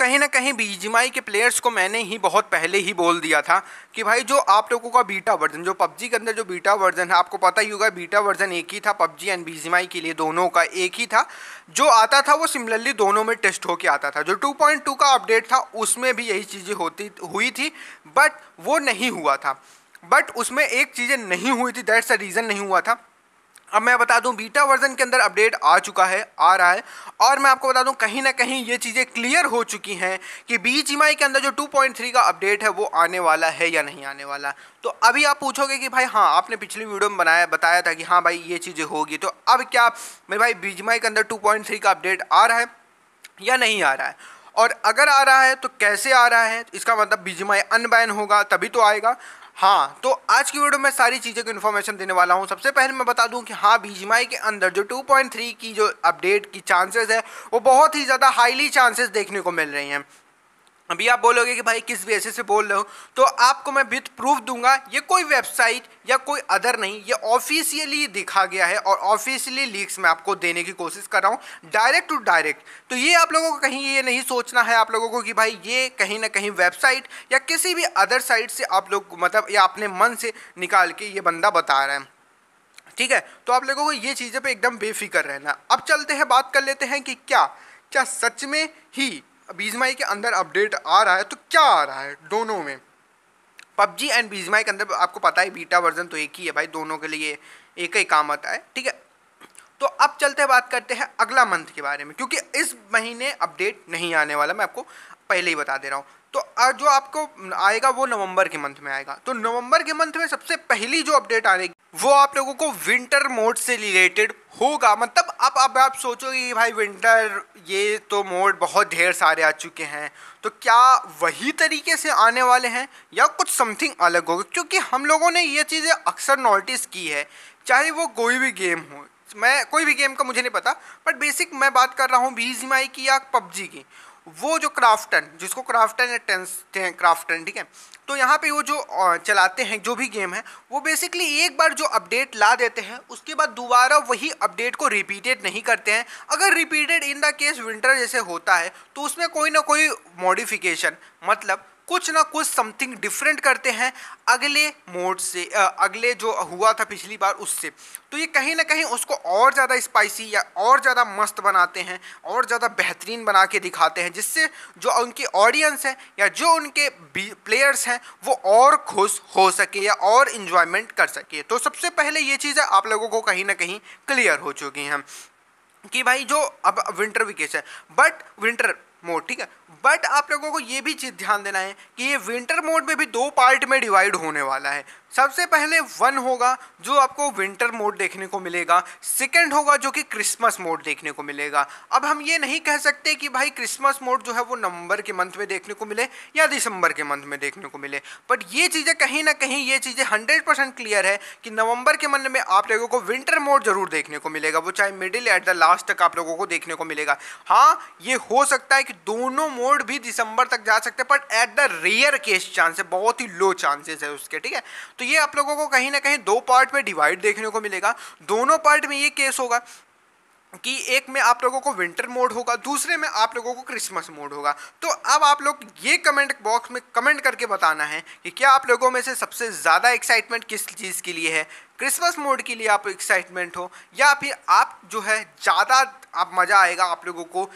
कहीं ना कहीं बीजीमाई के प्लेयर्स को मैंने ही बहुत पहले ही बोल दिया था कि भाई जो आप लोगों का बीटा वर्जन जो पबजी के अंदर जो बीटा वर्जन है आपको पता ही होगा बीटा वर्जन एक ही था पबजी एंड बीजीमाई के लिए दोनों का एक ही था जो आता था वो सिमिलरली दोनों में टेस्ट होके आता था जो 2.2 का अपडेट था उसमें भी यही चीज़ें होती हुई थी बट वो नहीं हुआ था बट उसमें एक चीज़ें नहीं हुई थी दैट्स अ रीज़न नहीं हुआ था अब मैं बता दूं बीटा वर्जन के अंदर अपडेट आ चुका है आ रहा है और मैं आपको बता दूं कहीं ना कहीं ये चीज़ें क्लियर हो चुकी हैं कि बीच ई के अंदर जो 2.3 का अपडेट है वो आने वाला है या नहीं आने वाला तो अभी आप पूछोगे कि भाई हाँ आपने पिछली वीडियो में बनाया बताया था कि हाँ भाई ये चीज़ें होगी तो अब क्या मेरे भाई बीच के अंदर टू का अपडेट आ रहा है या नहीं आ रहा है और अगर आ रहा है तो कैसे आ रहा है इसका मतलब बीजीमाई अनबैन होगा तभी तो आएगा हाँ तो आज की वीडियो में सारी चीज़ों की इन्फॉर्मेशन देने वाला हूँ सबसे पहले मैं बता दूँ कि हाँ बीजीमाई के अंदर जो 2.3 की जो अपडेट की चांसेस है वो बहुत ही ज़्यादा हाईली चांसेस देखने को मिल रही हैं अभी आप बोलोगे कि भाई किस बेसिस पे बोल रहे हो तो आपको मैं विथ प्रूफ दूंगा ये कोई वेबसाइट या कोई अदर नहीं ये ऑफिशियली दिखा गया है और ऑफिशियली लीक्स मैं आपको देने की कोशिश कर रहा हूँ डायरेक्ट टू डायरेक्ट तो ये आप लोगों को कहीं ये नहीं सोचना है आप लोगों को कि भाई ये कहीं ना कहीं वेबसाइट या किसी भी अदर साइट से आप लोग मतलब या अपने मन से निकाल के ये बंदा बता रहे हैं ठीक है तो आप लोगों को ये चीज़ें पर एकदम बेफिक्र रहना अब चलते हैं बात कर लेते हैं कि क्या क्या सच में ही बीजमाई के अंदर अपडेट आ रहा है तो क्या आ रहा है दोनों में पबजी एंड बीजमाई के अंदर आपको पता है बीटा वर्जन तो एक ही है भाई दोनों के लिए एक ही काम आता है ठीक है तो अब चलते बात करते हैं अगला मंथ के बारे में क्योंकि इस महीने अपडेट नहीं आने वाला मैं आपको पहले ही बता दे रहा हूँ तो जो आपको आएगा वो नवंबर के मंथ में आएगा तो नवंबर के मंथ में सबसे पहली जो अपडेट रही वो आप लोगों को विंटर मोड से रिलेटेड होगा मतलब अब अब आप सोचोगे भाई विंटर ये तो मोड बहुत ढेर सारे आ चुके हैं तो क्या वही तरीके से आने वाले हैं या कुछ समथिंग अलग होगा क्योंकि हम लोगों ने ये चीज़ें अक्सर नोटिस की है चाहे वो कोई भी गेम हो मैं कोई भी गेम का मुझे नहीं पता बट बेसिक मैं बात कर रहा हूँ बीजीमाई की या पबजी की वो जो क्राफ्टन जिसको क्राफ्टन टेंस क्राफ्टन ठीक है तो यहाँ पे वो जो चलाते हैं जो भी गेम है वो बेसिकली एक बार जो अपडेट ला देते हैं उसके बाद दोबारा वही अपडेट को रिपीटेड नहीं करते हैं अगर repeated in the case winter जैसे होता है तो उसमें कोई ना कोई मॉडिफिकेशन मतलब कुछ ना कुछ समथिंग डिफरेंट करते हैं अगले मोड से अगले जो हुआ था पिछली बार उससे तो ये कहीं ना कहीं उसको और ज़्यादा स्पाइसी या और ज़्यादा मस्त बनाते हैं और ज़्यादा बेहतरीन बना के दिखाते हैं जिससे जो उनकी ऑडियंस हैं या जो उनके प्लेयर्स हैं वो और खुश हो सके या और इन्जॉयमेंट कर सके तो सबसे पहले ये चीज़ें आप लोगों को कहीं ना कहीं क्लियर हो चुकी हैं कि भाई जो अब winter vacation but winter mode ठीक है बट आप लोगों को ये भी चीज़ ध्यान देना है कि ये विंटर मोड में भी दो पार्ट में डिवाइड होने वाला है सबसे पहले वन होगा जो आपको विंटर मोड देखने को मिलेगा सेकंड होगा जो कि क्रिसमस मोड देखने को मिलेगा अब हम ये नहीं कह सकते कि भाई क्रिसमस मोड जो है वो नवंबर के मंथ में देखने को मिले या दिसंबर के मंथ में देखने को मिले बट ये चीज़ें कहीं ना कहीं ये चीज़ें हंड्रेड परसेंट क्लियर है कि नवंबर के मंथ में आप लोगों को विंटर मोड जरूर देखने को मिलेगा वो चाहे मिडिल एट द लास्ट तक आप लोगों को देखने को मिलेगा हाँ ये हो सकता है कि दोनों मोड भी दिसंबर तक जा सकते हैं but at the rare case chance है बहुत ही लो चांसेस है उसके ठीक है तो ये आप लोगों को कहीं ना कहीं दो पार्ट में डिवाइड देखने को मिलेगा दोनों पार्ट में ये केस होगा कि एक में आप लोगों को विंटर मोड होगा दूसरे में आप लोगों को क्रिसमस मोड होगा तो अब आप लोग ये कमेंट बॉक्स में कमेंट करके बताना है कि क्या आप लोगों में से सबसे ज़्यादा एक्साइटमेंट किस चीज़ के लिए है क्रिसमस मोड के लिए आप एक्साइटमेंट हो या फिर आप जो है ज़्यादा आप मज़ा आएगा आप लोगों को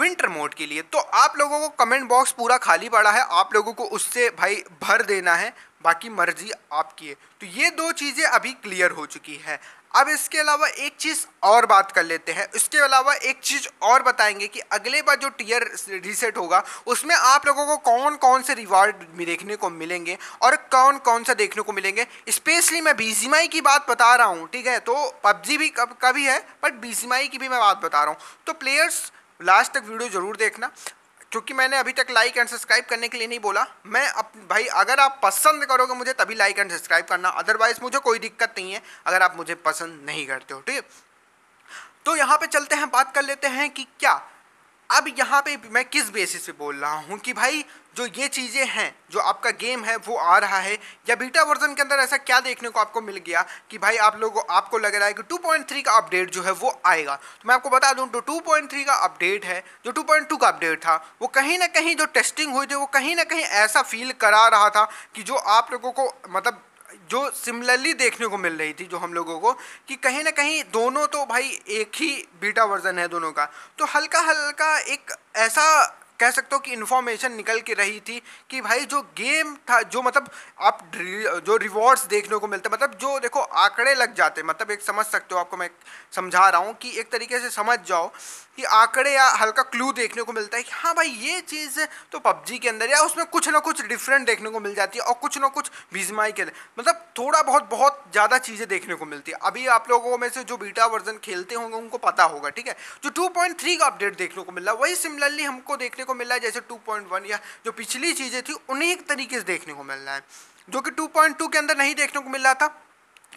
विंटर मोड के लिए तो आप लोगों को कमेंट बॉक्स पूरा खाली पड़ा है आप लोगों को उससे भाई भर देना है बाकी मर्जी आपकी है तो ये दो चीज़ें अभी क्लियर हो चुकी है अब इसके अलावा एक चीज़ और बात कर लेते हैं इसके अलावा एक चीज़ और बताएंगे कि अगले बार जो टीयर रीसेट होगा उसमें आप लोगों को कौन कौन से रिवार्ड देखने को मिलेंगे और कौन कौन सा देखने को मिलेंगे स्पेशली मैं बीजीमाई की बात बता रहा हूँ ठीक है तो पबजी भी कभी है बट बीजीमाई की भी मैं बात बता रहा हूँ तो प्लेयर्स लास्ट तक वीडियो ज़रूर देखना क्योंकि मैंने अभी तक लाइक एंड सब्सक्राइब करने के लिए नहीं बोला मैं अप, भाई अगर आप पसंद करोगे मुझे तभी लाइक एंड सब्सक्राइब करना अदरवाइज मुझे कोई दिक्कत नहीं है अगर आप मुझे पसंद नहीं करते हो ठीक है तो यहाँ पे चलते हैं बात कर लेते हैं कि क्या अब यहाँ पे मैं किस बेसिस पे बोल रहा हूँ कि भाई जो ये चीज़ें हैं जो आपका गेम है वो आ रहा है या बीटा वर्जन के अंदर ऐसा क्या देखने को आपको मिल गया कि भाई आप लोगों आपको लग रहा है कि 2.3 का अपडेट जो है वो आएगा तो मैं आपको बता दूं तो 2.3 का अपडेट है जो 2.2 का अपडेट था वो कहीं ना कहीं जो टेस्टिंग हुई थी वो कहीं ना कहीं ऐसा फील करा रहा था कि जो आप लोगों को मतलब जो सिमिलरली देखने को मिल रही थी जो हम लोगों को कि कहीं ना कहीं दोनों तो भाई एक ही बीटा वर्जन है दोनों का तो हल्का हल्का एक ऐसा कह सकते हो कि इन्फॉर्मेशन निकल के रही थी कि भाई जो गेम था जो मतलब आप जो रिवॉर्ड्स देखने को मिलते मतलब जो देखो आंकड़े लग जाते मतलब एक समझ सकते हो आपको मैं समझा रहा हूँ कि एक तरीके से समझ जाओ कि आंकड़े या हल्का क्लू देखने को मिलता है कि हाँ भाई ये चीज़ तो पबजी के अंदर या उसमें कुछ ना कुछ डिफरेंट देखने को मिल जाती है और कुछ ना कुछ बीजमाई के लिए मतलब थोड़ा बहुत बहुत ज़्यादा चीज़ें देखने को मिलती है अभी आप लोगों में से जो बीटा वर्जन खेलते होंगे उनको पता होगा ठीक है जो टू का अपडेट देखने को मिल रहा वही सिमिलरली हमको देखने को मिल रहा है जैसे 2.1 या जो पिछली चीज़ें थी उन्हीं तरीके से देखने को मिल रहा है जो कि 2.2 के अंदर नहीं देखने को मिल रहा था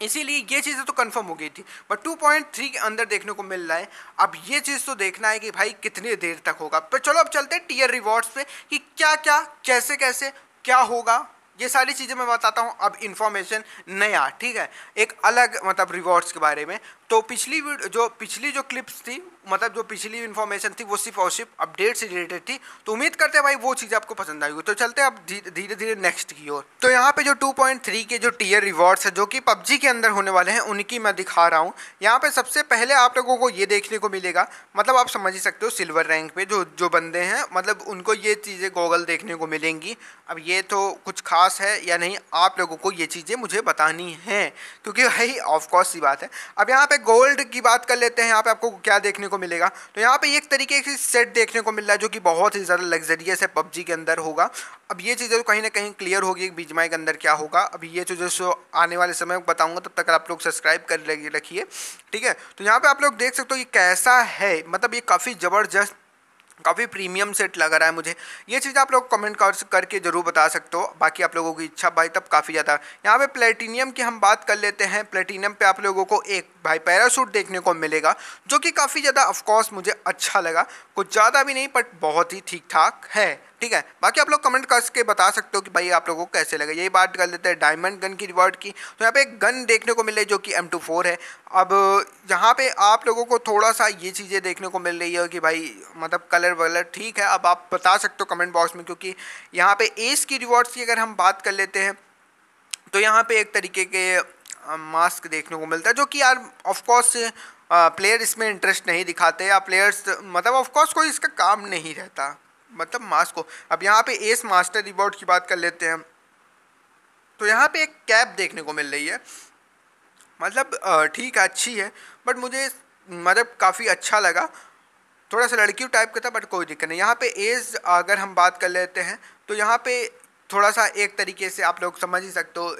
इसीलिए ये चीज़ें तो कंफर्म हो गई थी बट 2.3 के अंदर देखने को मिल रहा है अब ये चीज़ तो देखना है कि भाई कितनी देर तक होगा पर चलो अब चलते हैं टीयर रिवॉर्ड्स पे कि क्या क्या कैसे कैसे क्या होगा ये सारी चीज़ें मैं बताता हूँ अब इन्फॉर्मेशन नया ठीक है एक अलग मतलब रिवॉर्ड्स के बारे में तो पिछली जो पिछली जो क्लिप्स थी मतलब जो पिछली इन्फॉर्मेशन थी वो सिर्फ और सिर्फ अपडेट से रिलेटेड थी तो उम्मीद करते हैं भाई वो चीज़ आपको पसंद आई होगी तो चलते हैं अब धीरे धीरे नेक्स्ट की ओर तो यहाँ पे जो 2.3 के जो टीयर रिवॉर्ड्स है जो कि पबजी के अंदर होने वाले हैं उनकी मैं दिखा रहा हूँ यहाँ पर सबसे पहले आप लोगों को ये देखने को मिलेगा मतलब आप समझ ही सकते हो सिल्वर रैंक पे जो जो बंदे हैं मतलब उनको ये चीज़ें गोगल देखने को मिलेंगी अब ये तो कुछ खास है या नहीं आप लोगों को ये चीज़ें मुझे बतानी हैं क्योंकि भाई ऑफकोर्स सी बात है अब यहाँ पर पे गोल्ड की बात कर लेते हैं यहाँ पे आपको क्या देखने को मिलेगा तो यहाँ पे एक तरीके से सेट देखने को मिल रहा है जो कि बहुत ही ज़्यादा लग्जरियस है पबजी के अंदर होगा अब ये चीज़ें तो कहीं ना कहीं क्लियर होगी बीजमाई के अंदर क्या होगा अब ये चीज़ें सो आने वाले समय में बताऊंगा तब तक आप लोग सब्सक्राइब कर रखिए ठीक है तो यहाँ पे आप लोग देख सकते हो कि कैसा है मतलब ये काफ़ी ज़बरदस्त काफ़ी प्रीमियम सेट लग रहा है मुझे ये चीज़ आप लोग कमेंट कर करके ज़रूर बता सकते हो बाकी आप लोगों की इच्छा भाई तब काफ़ी ज़्यादा यहाँ पे प्लेटिनियम की हम बात कर लेते हैं प्लेटिनियम पे आप लोगों को एक भाई पैरासूट देखने को मिलेगा जो कि काफ़ी ज़्यादा ऑफकोर्स मुझे अच्छा लगा कुछ ज़्यादा भी नहीं बट बहुत ही ठीक ठाक है ठीक है बाकी आप लोग कमेंट करके बता सकते हो कि भाई आप लोगों को कैसे लगे यही बात कर लेते हैं डायमंड गन की रिवॉर्ड की तो यहाँ पे एक गन देखने को मिल रही है जो कि एम टू फोर है अब यहाँ पे आप लोगों को थोड़ा सा ये चीज़ें देखने को मिल रही है कि भाई मतलब कलर वलर ठीक है अब आप बता सकते हो कमेंट बॉक्स में क्योंकि यहाँ पर एस की रिवॉर्ड्स की अगर हम बात कर लेते हैं तो यहाँ पर एक तरीके के मास्क देखने को मिलता है जो कि यार ऑफकोर्स प्लेयर इसमें इंटरेस्ट नहीं दिखाते या प्लेयर्स मतलब ऑफकोर्स कोई इसका काम नहीं रहता मतलब मास को अब यहाँ पे एस मास्टर रिवॉर्ड की बात कर लेते हैं तो यहाँ पे एक कैप देखने को मिल रही है मतलब ठीक है अच्छी है बट मुझे मतलब काफ़ी अच्छा लगा थोड़ा सा लड़कियों टाइप का था बट कोई दिक्कत नहीं यहाँ पे एज अगर हम बात कर लेते हैं तो यहाँ पे थोड़ा सा एक तरीके से आप लोग समझ ही सकते हो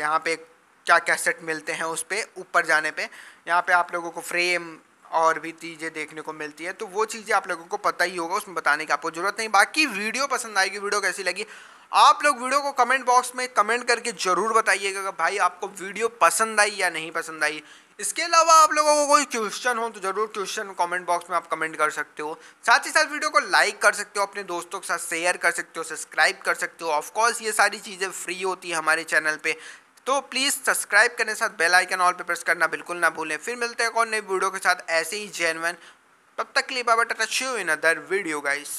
यहाँ पे क्या क्या सेट मिलते हैं उस पर ऊपर जाने पे यहाँ पे आप लोगों को फ्रेम और भी चीज़ें देखने को मिलती है तो वो चीज़ें आप लोगों को पता ही होगा उसमें बताने की आपको ज़रूरत नहीं बाकी वीडियो पसंद आएगी वीडियो कैसी लगी आप लोग वीडियो को कमेंट बॉक्स में कमेंट करके ज़रूर बताइएगा भाई आपको वीडियो पसंद आई या नहीं पसंद आई इसके अलावा आप लोगों को कोई क्वेश्चन हो तो ज़रूर क्वेश्चन कमेंट बॉक्स में आप कमेंट कर सकते हो साथ ही साथ वीडियो को लाइक कर सकते हो अपने दोस्तों के साथ शेयर कर सकते हो सब्सक्राइब कर सकते हो ऑफकोर्स ये सारी चीज़ें फ्री होती है हमारे चैनल पर तो प्लीज़ सब्सक्राइब करने के साथ बेल आइकन ऑल पे प्रेस करना बिल्कुल ना भूलें फिर मिलते हैं और नई वीडियो के साथ ऐसे ही जेनवन तब तक के लिए बाबा ta ta see you in other video guys